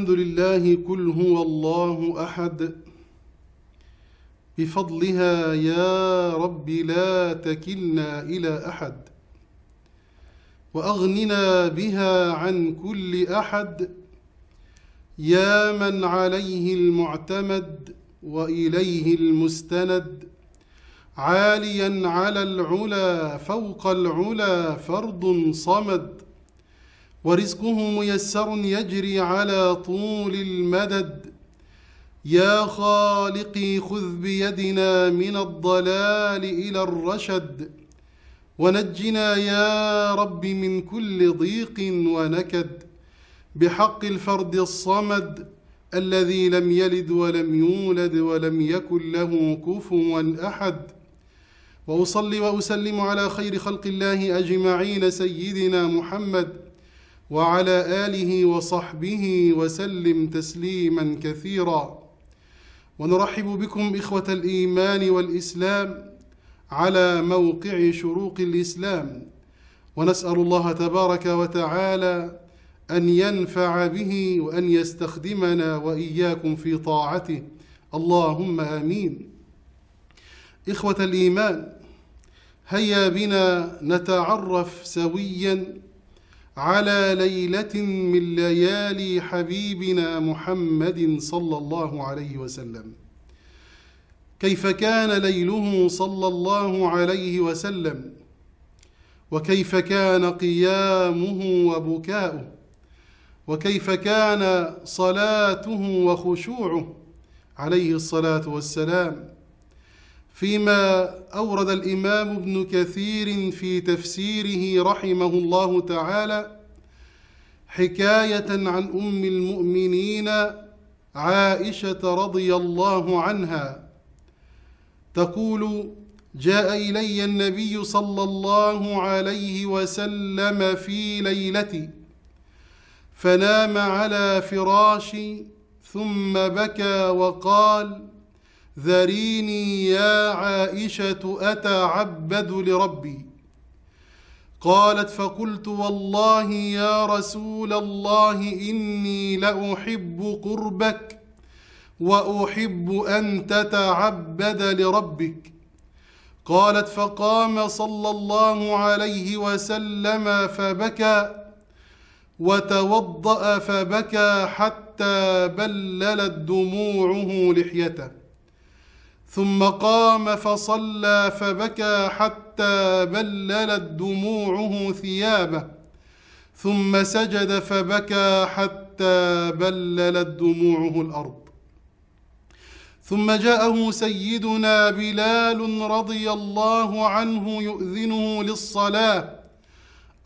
الحمد لله كل هو الله أحد بفضلها يا رب لا تكلنا إلى أحد وأغننا بها عن كل أحد يا من عليه المعتمد وإليه المستند عاليا على العلا فوق العلا فرد صمد ورزقه ميسر يجري على طول المدد يا خالقي خذ بيدنا من الضلال الى الرشد ونجنا يا رب من كل ضيق ونكد بحق الفرد الصمد الذي لم يلد ولم يولد ولم يكن له كفوا احد واصلي واسلم على خير خلق الله اجمعين سيدنا محمد وعلى آله وصحبه وسلم تسليما كثيرا ونرحب بكم إخوة الإيمان والإسلام على موقع شروق الإسلام ونسأل الله تبارك وتعالى أن ينفع به وأن يستخدمنا وإياكم في طاعته اللهم آمين إخوة الإيمان هيا بنا نتعرف سوياً على ليلة من ليالي حبيبنا محمد صلى الله عليه وسلم كيف كان ليله صلى الله عليه وسلم وكيف كان قيامه وبكاؤه وكيف كان صلاته وخشوعه عليه الصلاة والسلام فيما أورد الإمام ابن كثير في تفسيره رحمه الله تعالى حكاية عن أم المؤمنين عائشة رضي الله عنها تقول جاء إلي النبي صلى الله عليه وسلم في ليلتي فنام على فراشي ثم بكى وقال ذريني يا عائشة أتعبد لربي قالت فقلت والله يا رسول الله إني لأحب قربك وأحب أن تتعبد لربك قالت فقام صلى الله عليه وسلم فبكى وتوضأ فبكى حتى بللت دموعه لحيته ثم قام فصلى فبكى حتى بللت دموعه ثيابه ثم سجد فبكى حتى بللت دموعه الارض ثم جاءه سيدنا بلال رضي الله عنه يؤذنه للصلاه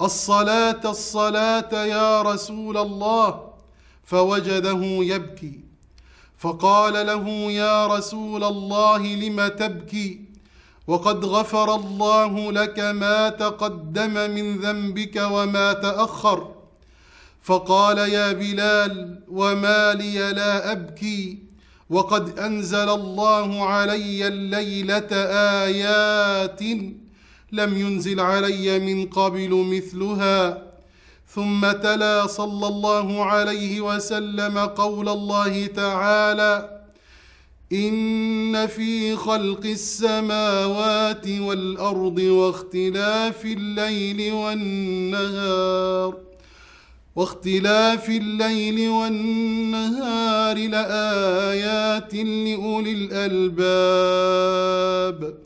الصلاه الصلاه يا رسول الله فوجده يبكي فقال له يا رسول الله لم تبكي وقد غفر الله لك ما تقدم من ذنبك وما تاخر فقال يا بلال وما لي لا ابكي وقد انزل الله علي الليله ايات لم ينزل علي من قبل مثلها ثم تلا صلى الله عليه وسلم قول الله تعالى ان في خلق السماوات والارض واختلاف الليل والنهار واختلاف الليل والنهار لايات لاولي الالباب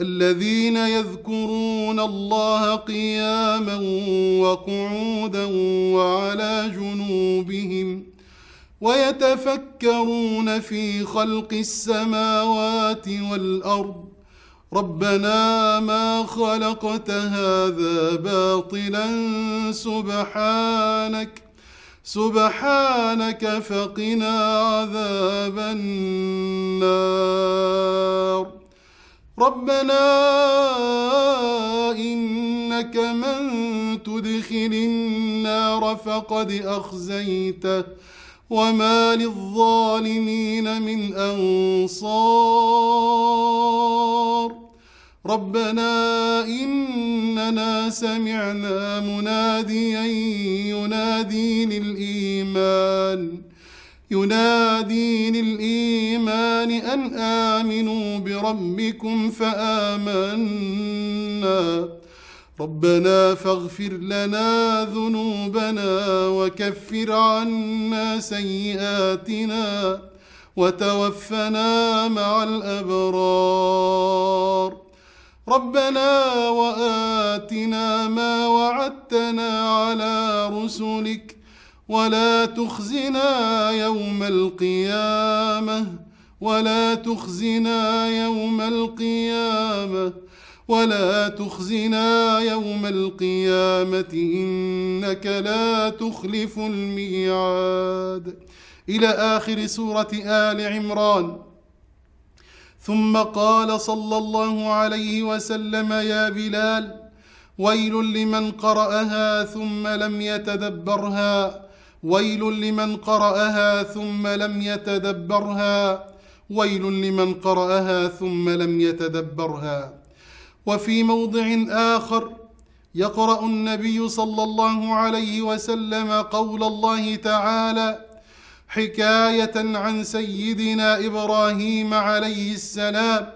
الذين يذكرون الله قياما وقعودا وعلى جنوبهم ويتفكرون في خلق السماوات والارض ربنا ما خلقت هذا باطلا سبحانك سبحانك فقنا عذاب النار ربنا إنك من تدخل النار فقد أخزيته وما للظالمين من أنصار ربنا إننا سمعنا مناديا ينادي للإيمان ينادي للإيمان أن آمنوا بربكم فآمنا ربنا فاغفر لنا ذنوبنا وكفر عنا سيئاتنا وتوفنا مع الأبرار ربنا وآتنا ما وعدتنا على رسلك ولا تخزنا يوم القيامة ولا تخزنا يوم القيامة ولا تخزنا يوم القيامة إنك لا تخلف الميعاد إلى آخر سورة آل عمران ثم قال صلى الله عليه وسلم يا بلال ويل لمن قرأها ثم لم يتدبرها ويل لمن قرأها ثم لم يتدبرها ويل لمن قرأها ثم لم يتدبرها وفي موضع آخر يقرأ النبي صلى الله عليه وسلم قول الله تعالى حكاية عن سيدنا إبراهيم عليه السلام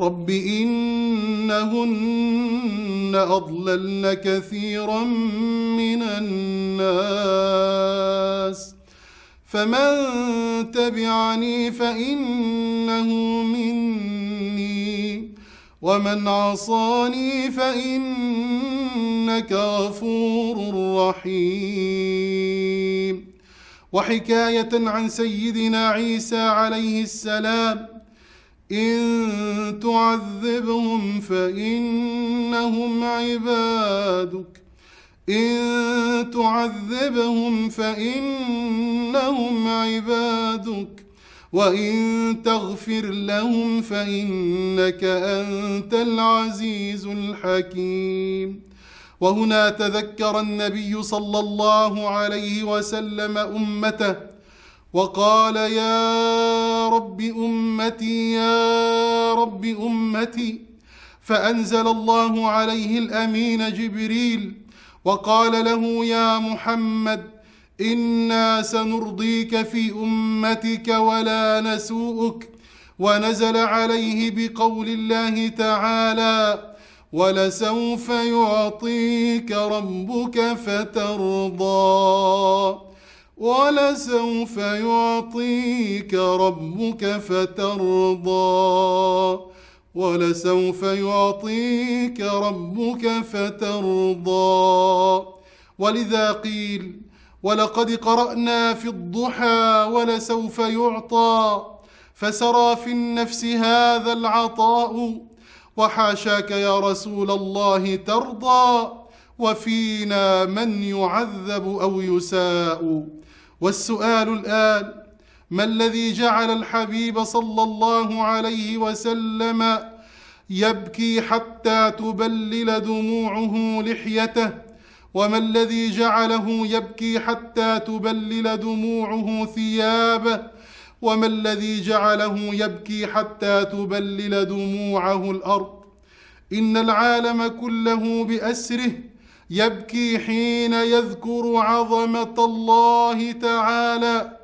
رب إنهن أضللن كثيرا من الناس فمن تبعني فإنه مني ومن عصاني فإنك غفور رحيم وحكاية عن سيدنا عيسى عليه السلام إن تعذبهم فإنهم عبادك إن تعذبهم فإنهم عبادك وإن تغفر لهم فإنك أنت العزيز الحكيم وهنا تذكر النبي صلى الله عليه وسلم أمته وقال يا رب أمتي يا رب أمتي فأنزل الله عليه الأمين جبريل وقال له يا محمد إنا سنرضيك في أمتك ولا نسوءك ونزل عليه بقول الله تعالى ولسوف يعطيك ربك فترضى ولسوف يعطيك ربك فترضى ولسوف يعطيك ربك فترضى ولذا قيل ولقد قرأنا في الضحى ولسوف يعطى فسرى في النفس هذا العطاء وحاشاك يا رسول الله ترضى وفينا من يعذب أو يساء والسؤال الآن ما الذي جعل الحبيب صلى الله عليه وسلم يبكي حتى تبلل دموعه لحيته وما الذي جعله يبكي حتى تبلل دموعه ثيابه وما الذي جعله يبكي حتى تبلل دموعه الارض ان العالم كله باسره يبكي حين يذكر عظمه الله تعالى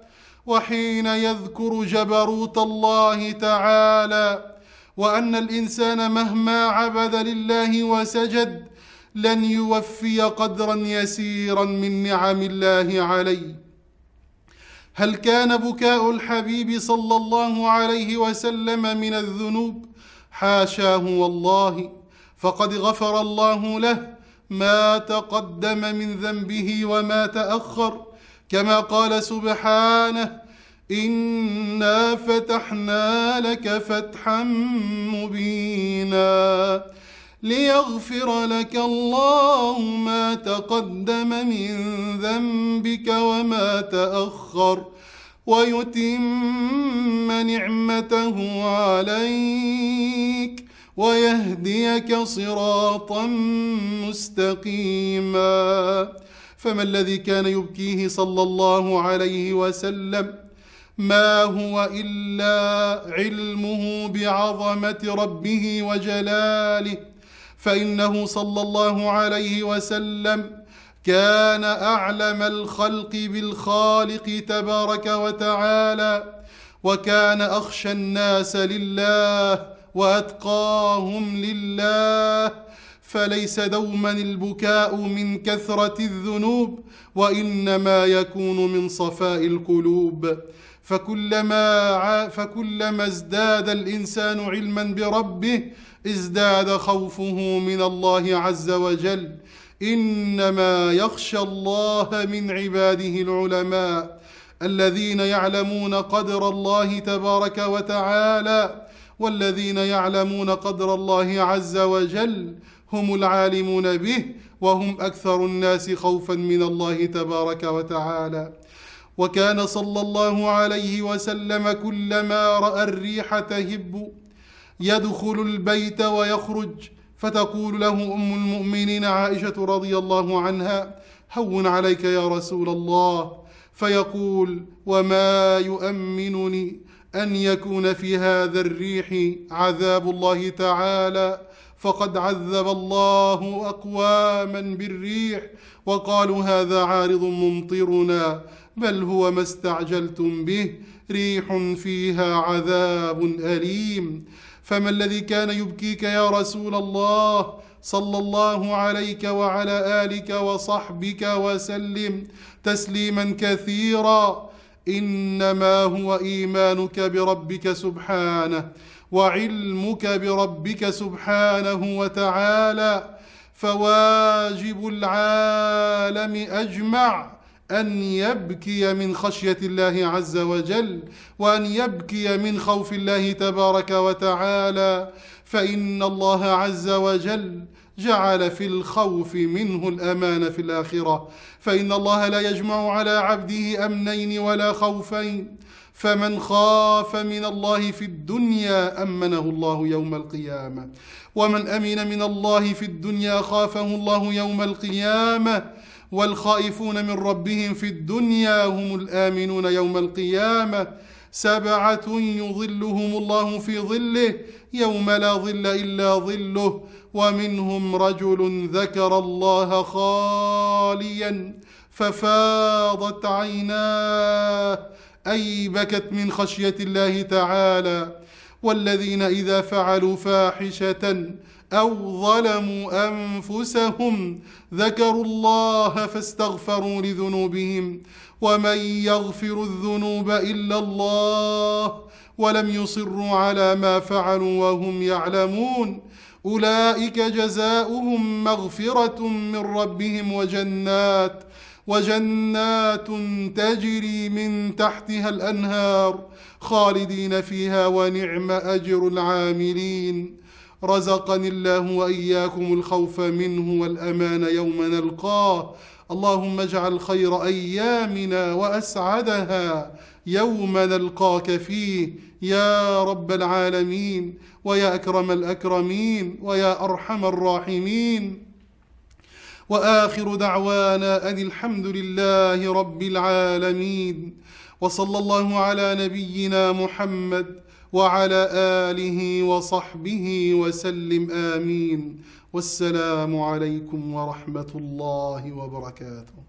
وحين يذكر جبروت الله تعالى وان الانسان مهما عبد لله وسجد لن يوفي قدرا يسيرا من نعم الله عليه هل كان بكاء الحبيب صلى الله عليه وسلم من الذنوب حاشاه والله فقد غفر الله له ما تقدم من ذنبه وما تاخر كما قال سبحانه انا فتحنا لك فتحا مبينا ليغفر لك الله ما تقدم من ذنبك وما تاخر ويتم نعمته عليك ويهديك صراطا مستقيما فما الذي كان يبكيه صلى الله عليه وسلم ما هو الا علمه بعظمه ربه وجلاله فانه صلى الله عليه وسلم كان اعلم الخلق بالخالق تبارك وتعالى وكان اخشى الناس لله واتقاهم لله فليس دوما البكاء من كثره الذنوب وانما يكون من صفاء القلوب فكلما فكلما ازداد الانسان علما بربه ازداد خوفه من الله عز وجل انما يخشى الله من عباده العلماء الذين يعلمون قدر الله تبارك وتعالى والذين يعلمون قدر الله عز وجل هم العالمون به وهم اكثر الناس خوفا من الله تبارك وتعالى وكان صلى الله عليه وسلم كلما راى الريح تهب يدخل البيت ويخرج فتقول له ام المؤمنين عائشه رضي الله عنها هون عليك يا رسول الله فيقول وما يؤمنني أن يكون في هذا الريح عذاب الله تعالى فقد عذب الله أقواما بالريح وقالوا هذا عارض ممطرنا بل هو ما استعجلتم به ريح فيها عذاب أليم فما الذي كان يبكيك يا رسول الله صلى الله عليك وعلى آلك وصحبك وسلم تسليما كثيرا انما هو ايمانك بربك سبحانه وعلمك بربك سبحانه وتعالى فواجب العالم اجمع ان يبكي من خشيه الله عز وجل وان يبكي من خوف الله تبارك وتعالى فان الله عز وجل جعل في الخوف منه الأمان في الآخرة فإن الله لا يجمع على عبده أمنين ولا خوفين فمن خاف من الله في الدنيا امنه الله يوم القيامه ومن امن من الله في الدنيا خافه الله يوم القيامه والخائفون من ربهم في الدنيا هم الامنون يوم القيامه سبعه يظلهم الله في ظله يوم لا ظل الا ظله ومنهم رجل ذكر الله خاليا ففاضت عيناه اي بكت من خشيه الله تعالى والذين اذا فعلوا فاحشه او ظلموا انفسهم ذكروا الله فاستغفروا لذنوبهم ومن يغفر الذنوب الا الله ولم يصروا على ما فعلوا وهم يعلمون أولئك جزاؤهم مغفرة من ربهم وجنات وجنات تجري من تحتها الأنهار خالدين فيها ونعم أجر العاملين رزقني الله وإياكم الخوف منه والأمان يوم نلقاه اللهم اجعل خير أيامنا وأسعدها يوم نلقاك فيه يا رب العالمين ويا اكرم الاكرمين ويا ارحم الراحمين واخر دعوانا ان الحمد لله رب العالمين وصلى الله على نبينا محمد وعلى اله وصحبه وسلم امين والسلام عليكم ورحمه الله وبركاته